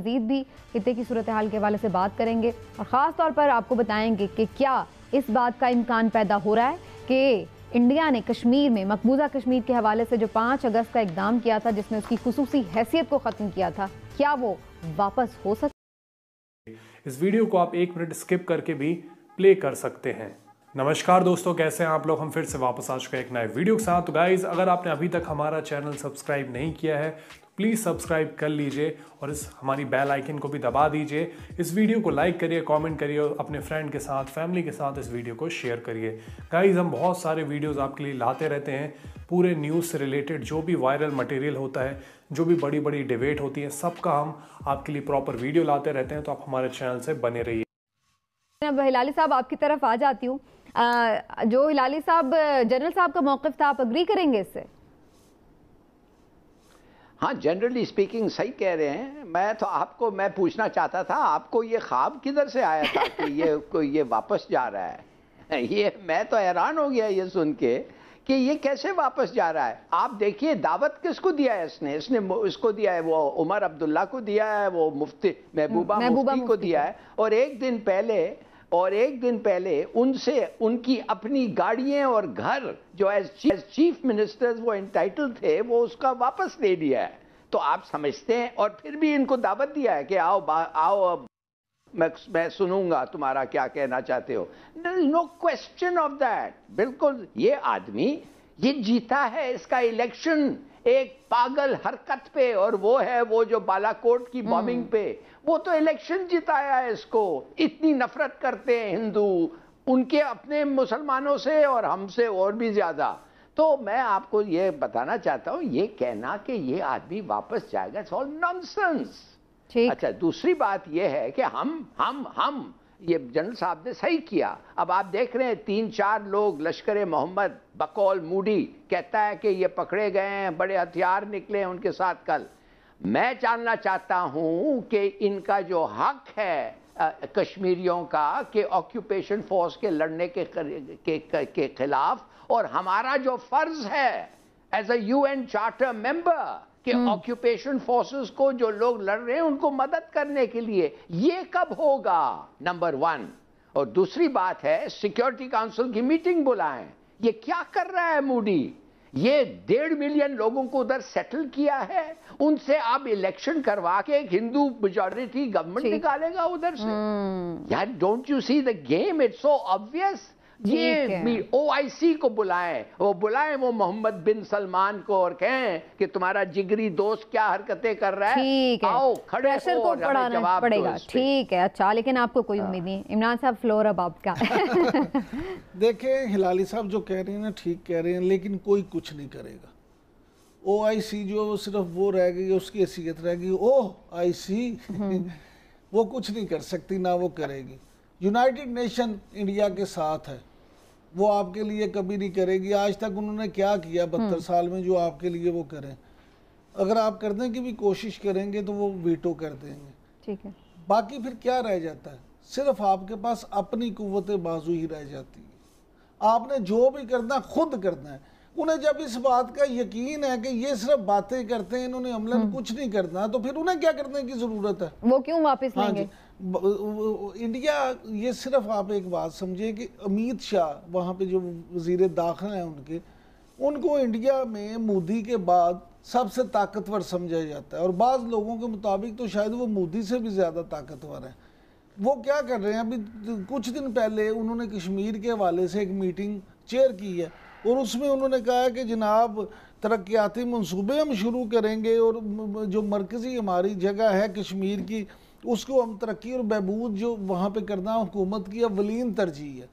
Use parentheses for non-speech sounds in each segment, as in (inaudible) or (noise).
मजीद भी खत्े की सूरत हाल के हवाले से बात करेंगे और ख़ास तौर पर आपको बताएंगे कि क्या इस बात का इम्कान पैदा हो रहा है कि इंडिया ने कश्मीर में मकबूजा कश्मीर के हवाले से जो पाँच अगस्त का इकदाम किया था जिसमें उसकी खसूस हैसियत को ख़त्म किया था क्या वो वापस हो सकता इस वीडियो को आप एक मिनट स्किप करके भी प्ले कर सकते हैं नमस्कार दोस्तों कैसे हैं आप लोग हम फिर से वापस आ चुके हैं एक नए वीडियो के साथ तो गाइज़ अगर आपने अभी तक हमारा चैनल सब्सक्राइब नहीं किया है तो प्लीज़ सब्सक्राइब कर लीजिए और इस हमारी बेल आइकन को भी दबा दीजिए इस वीडियो को लाइक करिए कमेंट करिए और अपने फ्रेंड के साथ फैमिली के साथ इस वीडियो को शेयर करिए गाइज हम बहुत सारे वीडियोज़ आपके लिए लाते रहते हैं पूरे न्यूज़ से रिलेटेड जो भी वायरल मटेरियल होता है जो भी बड़ी बड़ी डिबेट होती है सबका हम आपके लिए प्रॉपर वीडियो लाते रहते हैं तो आप हमारे चैनल से बने रहिए हिलाली साहब आपकी तरफ आ जाती हूँ जो हिलाली साहब जनरल साहब का मौकफ था आप अग्री करेंगे इससे हाँ जनरली स्पीकिंग सही कह रहे हैं मैं तो आपको मैं पूछना चाहता था आपको ये ख्वाब किधर से आया था कि ये (laughs) ये वापस जा रहा है ये मैं तो हैरान हो गया ये सुन के कि ये कैसे वापस जा रहा है आप देखिए दावत किसको दिया है इसने इसने इसको दिया है वो उमर अब्दुल्ला को दिया है वो मुफ्ती महबूबा मुफ्ती को दिया है और एक दिन पहले और एक दिन पहले उनसे उनकी अपनी गाड़ियां और घर जो एज चीफ मिनिस्टर्स वो इंटाइटल थे वो उसका वापस दे दिया है तो आप समझते हैं और फिर भी इनको दावत दिया है कि आओ आओ अब मैं मैं सुनूंगा तुम्हारा क्या कहना चाहते हो नो क्वेश्चन ऑफ दैट बिल्कुल ये आदमी ये जीता है इसका इलेक्शन एक पागल हरकत पे और वो है वो जो बालाकोट की बॉम्बिंग हम्म। पे वो तो इलेक्शन जिताया है इसको इतनी नफरत करते हैं हिंदू उनके अपने मुसलमानों से और हमसे और भी ज्यादा तो मैं आपको ये बताना चाहता हूं ये कहना कि ये आदमी वापस जाएगा इट्स ऑल नॉनसेंस अच्छा दूसरी बात यह है कि हम हम हम ये जनरल साहब ने सही किया अब आप देख रहे हैं तीन चार लोग लश्कर मोहम्मद बकौल मूडी कहता है कि ये पकड़े गए हैं बड़े हथियार निकले हैं उनके साथ कल मैं जानना चाहता हूं कि इनका जो हक है कश्मीरियों का कि ऑक्यूपेशन फोर्स के लड़ने के, के, के, के खिलाफ और हमारा जो फर्ज है as a UN charter member कि ऑक्यूपेशन फोर्सेस को जो लोग लड़ रहे हैं उनको मदद करने के लिए ये कब होगा नंबर वन और दूसरी बात है सिक्योरिटी काउंसिल की मीटिंग बुलाएं ये क्या कर रहा है मूडी ये डेढ़ मिलियन लोगों को उधर सेटल किया है उनसे आप इलेक्शन करवा के एक हिंदू मेजोरिटी गवर्नमेंट निकालेगा उधर से hmm. यार don't you see the game it's so obvious ये भी ओआईसी को बुलाएं वो बुलाएं वो मोहम्मद बिन सलमान को और कहें कि तुम्हारा जिगरी दोस्त क्या हरकतें कर रहा है आओ खड़े को जवाब पड़ेगा ठीक है अच्छा लेकिन आपको कोई उम्मीद नहीं हाँ। इमरान साहब फ्लोर अब आपका (laughs) देखे हिलाली साहब जो कह रहे हैं ना ठीक कह रहे हैं लेकिन कोई कुछ नहीं करेगा ओ आई सी जो वो सिर्फ वो रह गई उसकी हैसियत रह गई ओ आई सी वो कुछ नहीं कर सकती ना वो करेगी यूनाइटेड नेशन इंडिया के साथ है वो आपके लिए कभी नहीं करेगी आज तक उन्होंने क्या किया बहत्तर हम्म। साल में जो आपके लिए वो करें अगर आप करने की भी कोशिश करेंगे तो वो वीटो कर देंगे ठीक है बाकी फिर क्या रह जाता है सिर्फ आपके पास अपनी कुत बाजू ही रह जाती है आपने जो भी करना खुद करना है उन्हें जब इस बात का यकीन है कि ये सिर्फ बातें करते हैं इन्होंने अमलन हम्म। कुछ नहीं करना तो फिर उन्हें क्या करने की जरूरत है वो क्यों वापस हाँ लेंगे हाँ इंडिया ये सिर्फ आप एक बात समझिए कि अमित शाह वहाँ पे जो वजीर दाखिला हैं उनके उनको इंडिया में मोदी के बाद सबसे ताकतवर समझा जाता है और बाज़ लोगों के मुताबिक तो शायद वो मोदी से भी ज़्यादा ताकतवर हैं वो क्या कर रहे हैं अभी तो कुछ दिन पहले उन्होंने कश्मीर के हवाले से एक मीटिंग चेयर की है और उसमें उन्होंने कहा है कि जनाब तरक्याती मनसूबे हम शुरू करेंगे और जो मरकज़ी हमारी जगह है कश्मीर की उसको हम तरक्की और बहबूद जो वहाँ पर करना हुकूमत की अवलिन तरजीह है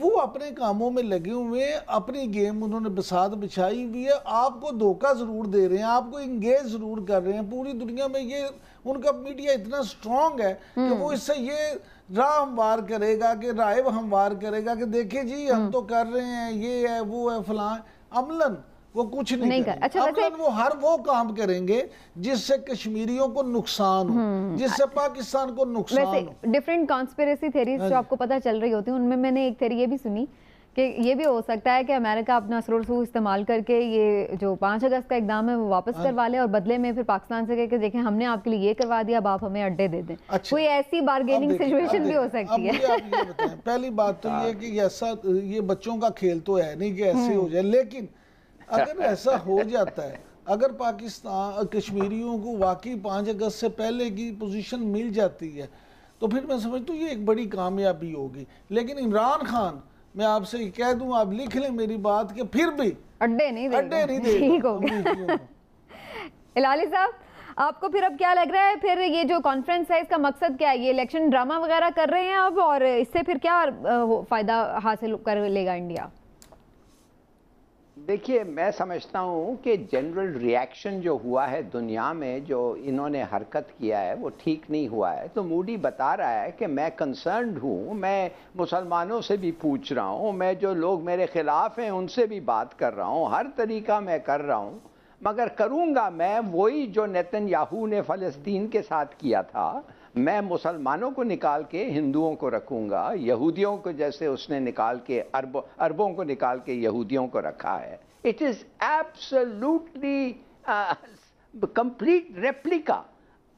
वो अपने कामों में लगे हुए हैं अपनी गेम उन्होंने बसात बिछाई हुई है आपको धोखा ज़रूर दे रहे हैं आपको इंगेज ज़रूर कर रहे हैं पूरी दुनिया में ये उनका मीडिया इतना स्ट्रॉन्ग है कि हम्म। वो इससे ये राह हमवार करेगा कि राय हमवार करेगा कि देखिए जी हम हम्म। तो कर रहे हैं ये है वो है फलां अमलन वो कुछ नहीं, नहीं कर अच्छा वैसे वो हर वो काम करेंगे जिससे कश्मीरियों को नुकसान हो हम्म, जिससे पाकिस्तान को नुकसान वैसे डिफरेंट कॉन्स्पेरेसी थे जो हाँ आपको पता चल रही होती है उनमें मैंने एक थेरी ये भी सुनी कि ये भी हो सकता है कि अमेरिका अपना असर सरोसू इस्तेमाल करके ये जो पाँच अगस्त का इकदाम है वो वापस हाँ। करवा ले और बदले में फिर पाकिस्तान से कह के देखें हमने आपके लिए ये करवा दिया अब आप हमें अड्डे दे दें अच्छा, कोई ऐसी बार्गेनिंग सिचुएशन भी हो सकती है पहली बात तो ये कि ऐसा ये बच्चों का खेल तो है नहीं कि ऐसे हाँ। हो जाए लेकिन अगर ऐसा हो जाता है अगर पाकिस्तान कश्मीरियों को वाकई पाँच अगस्त से पहले की पोजीशन मिल जाती है तो फिर मैं समझता हूँ तो ये एक बड़ी कामयाबी होगी लेकिन इमरान खान मैं आपसे कह दूँ आप लिख लें मेरी बात कि फिर भी अड्डे नहीं अड्डे नहीं दे ठीक इलाली साहब आपको फिर अब क्या लग रहा है फिर ये जो कॉन्फ्रेंस है इसका मकसद क्या है ये इलेक्शन ड्रामा वगैरह कर रहे हैं अब और इससे फिर क्या फ़ायदा हासिल कर लेगा इंडिया देखिए मैं समझता हूँ कि जनरल रिएक्शन जो हुआ है दुनिया में जो इन्होंने हरकत किया है वो ठीक नहीं हुआ है तो मूडी बता रहा है कि मैं कंसर्न हूँ मैं मुसलमानों से भी पूछ रहा हूँ मैं जो लोग मेरे ख़िलाफ़ हैं उनसे भी बात कर रहा हूँ हर तरीका मैं कर रहा हूँ मगर करूँगा मैं वही जो नितिन याहू ने फ़लस्तीन के साथ किया था मैं मुसलमानों को निकाल के हिंदुओं को रखूँगा यहूदियों को जैसे उसने निकाल के अरब अरबों को निकाल के यहूदियों को रखा है it is absolutely complete replica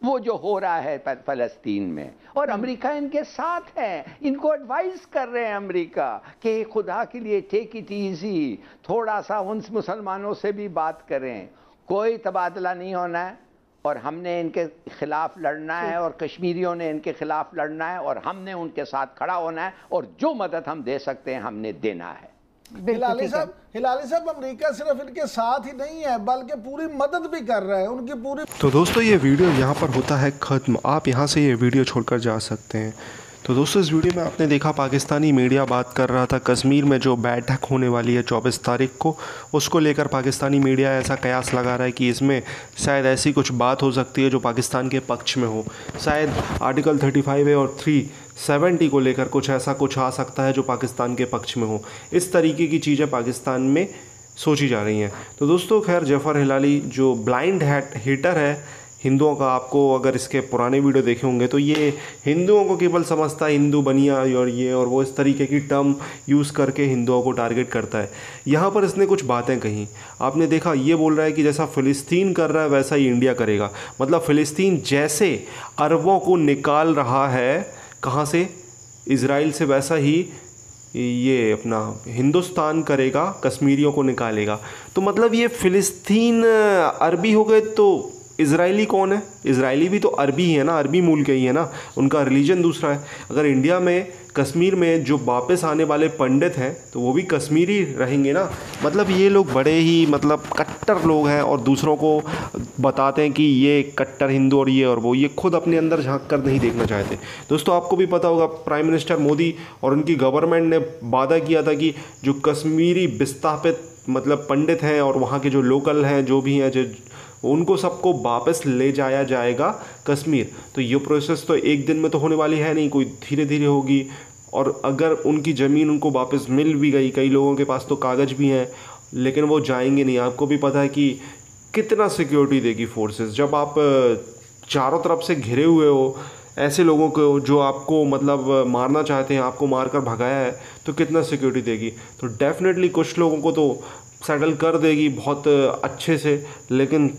वो जो हो रहा है फलस्तीन में और अमेरिका इनके साथ हैं इनको एडवाइस कर रहे हैं अमेरिका कि खुदा के लिए टेक इट ईजी थोड़ा सा उन मुसलमानों से भी बात करें कोई तबादला नहीं होना है और हमने इनके खिलाफ लड़ना है और कश्मीरियों ने इनके खिलाफ लड़ना है और हमने उनके साथ खड़ा होना है और जो मदद हम दे सकते हैं हमने देना है हिलाली साहब हिलाली साहब अमेरिका सिर्फ इनके साथ ही नहीं है बल्कि पूरी मदद भी कर रहा है उनकी पूरी तो दोस्तों ये वीडियो यहाँ पर होता है ख़त्म आप यहाँ से ये वीडियो छोड़कर जा सकते हैं तो दोस्तों इस वीडियो में आपने देखा पाकिस्तानी मीडिया बात कर रहा था कश्मीर में जो बैठक होने वाली है चौबीस तारीख को उसको लेकर पाकिस्तानी मीडिया ऐसा कयास लगा रहा है कि इसमें शायद ऐसी कुछ बात हो सकती है जो पाकिस्तान के पक्ष में हो शायद आर्टिकल फाइव ए और थ्री सेवेंटी को लेकर कुछ ऐसा कुछ आ सकता है जो पाकिस्तान के पक्ष में हो इस तरीके की चीज़ें पाकिस्तान में सोची जा रही हैं तो दोस्तों खैर जफर हिलाली जो ब्लाइंड हैट हीटर है हिंदुओं का आपको अगर इसके पुराने वीडियो देखे होंगे तो ये हिंदुओं को केवल समझता है हिंदू बनिया और ये और वो इस तरीके की टर्म यूज़ करके हिंदुओं को टारगेट करता है यहाँ पर इसने कुछ बातें कही आपने देखा ये बोल रहा है कि जैसा फ़िलिस्तीन कर रहा है वैसा ही इंडिया करेगा मतलब फ़िलिस्तीन जैसे अरबों को निकाल रहा है कहाँ से इसराइल से वैसा ही ये अपना हिंदुस्तान करेगा कश्मीरियों को निकालेगा तो मतलब ये फ़िलिस्तीन अरबी हो गए तो इसराइली कौन है इसराइली भी तो अरबी ही है ना अरबी मूल के ही है ना उनका रिलीजन दूसरा है अगर इंडिया में कश्मीर में जो वापस आने वाले पंडित हैं तो वो भी कश्मीरी रहेंगे ना मतलब ये लोग बड़े ही मतलब कट्टर लोग हैं और दूसरों को बताते हैं कि ये कट्टर हिंदू और ये और वो ये खुद अपने अंदर झांक कर नहीं देखना चाहते दोस्तों आपको भी पता होगा प्राइम मिनिस्टर मोदी और उनकी गवर्नमेंट ने वादा किया था कि जो कश्मीरी विस्थापित मतलब पंडित हैं और वहाँ के जो लोकल हैं जो भी हैं जो उनको सबको वापस ले जाया जाएगा कश्मीर तो ये प्रोसेस तो एक दिन में तो होने वाली है नहीं कोई धीरे धीरे होगी और अगर उनकी ज़मीन उनको वापस मिल भी गई कई लोगों के पास तो कागज़ भी हैं लेकिन वो जाएंगे नहीं आपको भी पता है कि कितना सिक्योरिटी देगी फोर्सेस जब आप चारों तरफ से घिरे हुए हो ऐसे लोगों को जो आपको मतलब मारना चाहते हैं आपको मार कर भगाया है तो कितना सिक्योरिटी देगी तो डेफिनेटली कुछ लोगों को तो सेटल कर देगी बहुत अच्छे से लेकिन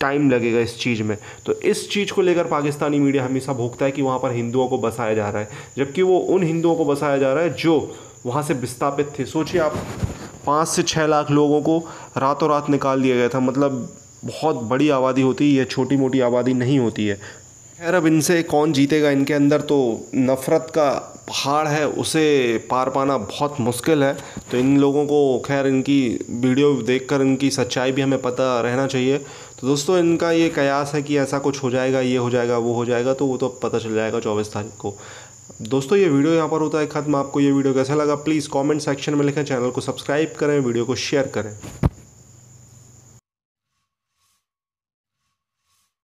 टाइम लगेगा इस चीज़ में तो इस चीज़ को लेकर पाकिस्तानी मीडिया हमेशा भोगता है कि वहाँ पर हिंदुओं को बसाया जा रहा है जबकि वो उन हिंदुओं को बसाया जा रहा है जो वहाँ से विस्थापित थे सोचिए आप पाँच से छः लाख लोगों को रातों रात निकाल दिया गया था मतलब बहुत बड़ी आबादी होती है यह छोटी मोटी आबादी नहीं होती है खैर अब इनसे कौन जीतेगा इनके अंदर तो नफ़रत का पहाड़ है उसे पार पाना बहुत मुश्किल है तो इन लोगों को खैर इनकी वीडियो देखकर इनकी सच्चाई भी हमें पता रहना चाहिए तो दोस्तों इनका ये कयास है कि ऐसा कुछ हो जाएगा ये हो जाएगा वो हो जाएगा तो वो तो पता चल जाएगा चौबीस तारीख को दोस्तों ये वीडियो यहाँ पर होता है ख़त्म आपको ये वीडियो कैसा लगा प्लीज़ कॉमेंट सेक्शन में लिखें चैनल को सब्सक्राइब करें वीडियो को शेयर करें